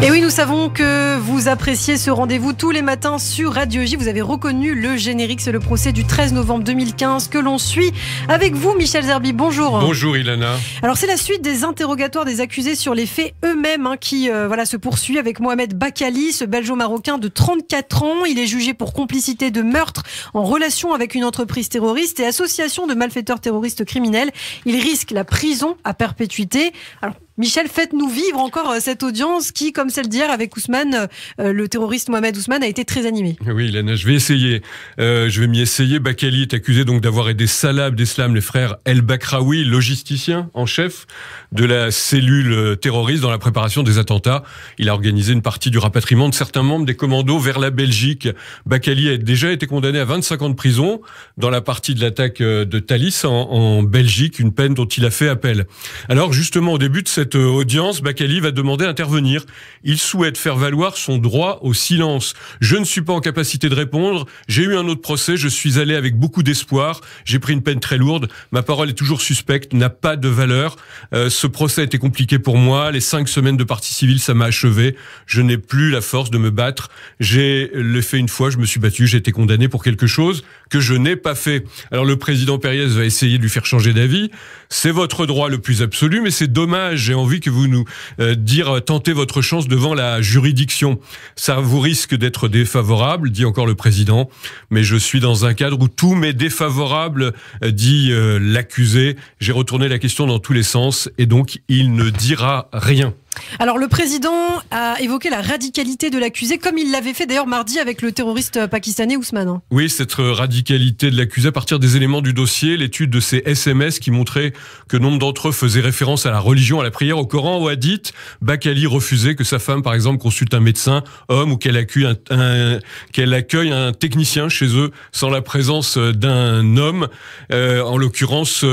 Et oui, nous savons que vous appréciez ce rendez-vous tous les matins sur Radio J. Vous avez reconnu le générique, c'est le procès du 13 novembre 2015 que l'on suit avec vous, Michel Zerbi. Bonjour. Bonjour, Ilana. Alors, c'est la suite des interrogatoires des accusés sur les faits eux-mêmes hein, qui euh, voilà, se poursuit avec Mohamed Bakali, ce belgeo-marocain de 34 ans. Il est jugé pour complicité de meurtre en relation avec une entreprise terroriste et association de malfaiteurs terroristes criminels. Il risque la prison à perpétuité. Alors, Michel, faites-nous vivre encore euh, cette audience qui, comme celle d'hier avec Ousmane, euh, le terroriste Mohamed Ousmane, a été très animé. Oui, Lana, je vais essayer. Euh, je vais m'y essayer. Bakali est accusé donc d'avoir aidé Salah d'Islam, les frères El Bakraoui, logisticien en chef de la cellule terroriste dans la préparation des attentats. Il a organisé une partie du rapatriement de certains membres des commandos vers la Belgique. Bakali a déjà été condamné à 25 ans de prison dans la partie de l'attaque de Thalys en Belgique, une peine dont il a fait appel. Alors justement, au début de cette cette euh, audience, Bakali va demander à intervenir. Il souhaite faire valoir son droit au silence. Je ne suis pas en capacité de répondre. J'ai eu un autre procès. Je suis allé avec beaucoup d'espoir. J'ai pris une peine très lourde. Ma parole est toujours suspecte, n'a pas de valeur. Euh, ce procès a été compliqué pour moi. Les cinq semaines de partie civile, ça m'a achevé. Je n'ai plus la force de me battre. J'ai euh, le fait une fois. Je me suis battu. J'ai été condamné pour quelque chose que je n'ai pas fait. Alors le président Pérez va essayer de lui faire changer d'avis. C'est votre droit le plus absolu, mais c'est dommage. Et envie que vous nous euh, dire euh, tentez votre chance devant la juridiction. Ça vous risque d'être défavorable, dit encore le président, mais je suis dans un cadre où tout m'est défavorable, euh, dit l'accusé. J'ai retourné la question dans tous les sens et donc il ne dira rien. Alors le président a évoqué la radicalité de l'accusé, comme il l'avait fait d'ailleurs mardi avec le terroriste pakistanais Ousmane. Hein. Oui, cette euh, radicalité de l'accusé à partir des éléments du dossier, l'étude de ses SMS qui montrait que nombre d'entre eux faisaient référence à la religion, à la prière, au Coran, au Hadith. Bakali refusait que sa femme, par exemple, consulte un médecin homme ou qu'elle accueille un, qu'elle accueille un technicien chez eux sans la présence euh, d'un homme. Euh, en l'occurrence,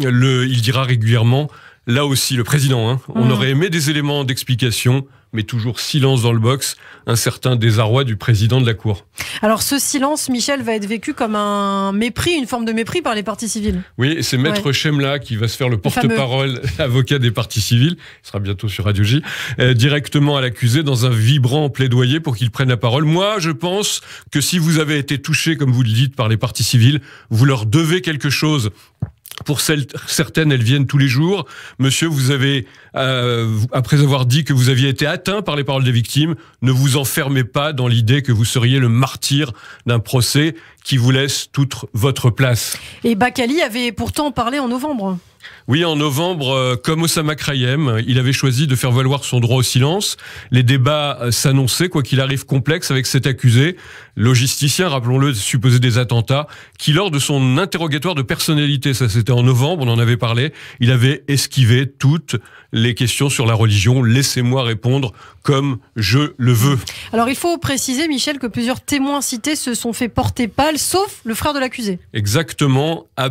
il dira régulièrement Là aussi, le président, hein. on mm. aurait aimé des éléments d'explication mais toujours silence dans le box, un certain désarroi du président de la Cour. Alors ce silence, Michel, va être vécu comme un mépris, une forme de mépris par les partis civils. Oui, c'est Maître Schemla Chemla qui va se faire le porte-parole, avocat des partis civils, il sera bientôt sur Radio J, euh, directement à l'accusé dans un vibrant plaidoyer pour qu'il prenne la parole. Moi, je pense que si vous avez été touché, comme vous le dites, par les partis civils, vous leur devez quelque chose pour certaines, elles viennent tous les jours. Monsieur, vous avez, euh, après avoir dit que vous aviez été atteint par les paroles des victimes, ne vous enfermez pas dans l'idée que vous seriez le martyr d'un procès qui vous laisse toute votre place. Et Bakali avait pourtant parlé en novembre. Oui, en novembre, euh, comme Osama Krayem, il avait choisi de faire valoir son droit au silence. Les débats euh, s'annonçaient, quoi qu'il arrive, complexes avec cet accusé, logisticien, rappelons-le, supposé des attentats, qui, lors de son interrogatoire de personnalité, ça c'était en novembre, on en avait parlé, il avait esquivé toutes les questions sur la religion. Laissez-moi répondre comme je le veux. Alors il faut préciser, Michel, que plusieurs témoins cités se sont fait porter pâle, sauf le frère de l'accusé. Exactement, à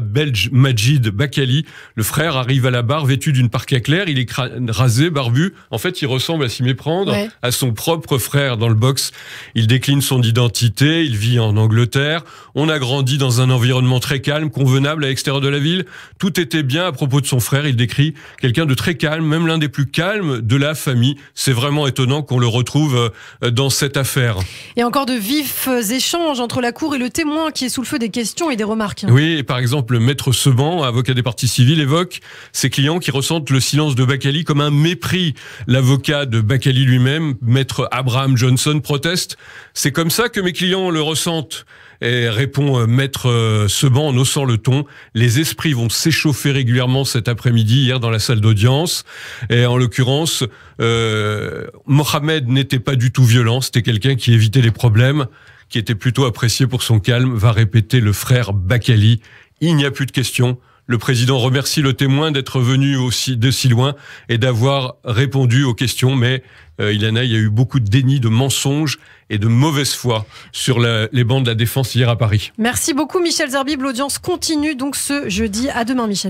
Majid Bakali, le frère arrive à la barre vêtu d'une parquet claire, il est rasé, barbu. En fait, il ressemble à s'y méprendre à son propre frère dans le box. Il décline son identité, il vit en Angleterre. On a grandi dans un environnement très calme, convenable à l'extérieur de la ville. Tout était bien à propos de son frère. Il décrit quelqu'un de très calme, même l'un des plus calmes de la famille. C'est vraiment étonnant qu'on le retrouve euh, dans cette affaire. Et encore de vifs euh, échanges entre la cour et le témoin qui est sous le feu des questions et des remarques. Oui, par exemple, Maître Seban, avocat des parties civiles, évoque ses clients qui ressentent le silence de Bakali comme un mépris. L'avocat de Bakali lui-même, maître Abraham Johnson, proteste. C'est comme ça que mes clients le ressentent. Et répond euh, maître euh, Seban en haussant le ton. Les esprits vont s'échauffer régulièrement cet après-midi, hier dans la salle d'audience. Et en l'occurrence, euh, Mohamed n'était pas du tout violent, c'était quelqu'un qui évitait les problèmes, qui était plutôt apprécié pour son calme, va répéter le frère Bakali. Il n'y a plus de questions ». Le président remercie le témoin d'être venu aussi de si loin et d'avoir répondu aux questions, mais euh, Ilana, il y a eu beaucoup de déni, de mensonges et de mauvaise foi sur les bancs de la défense hier à Paris. Merci beaucoup Michel Zerbib. L'audience continue donc ce jeudi. À demain Michel.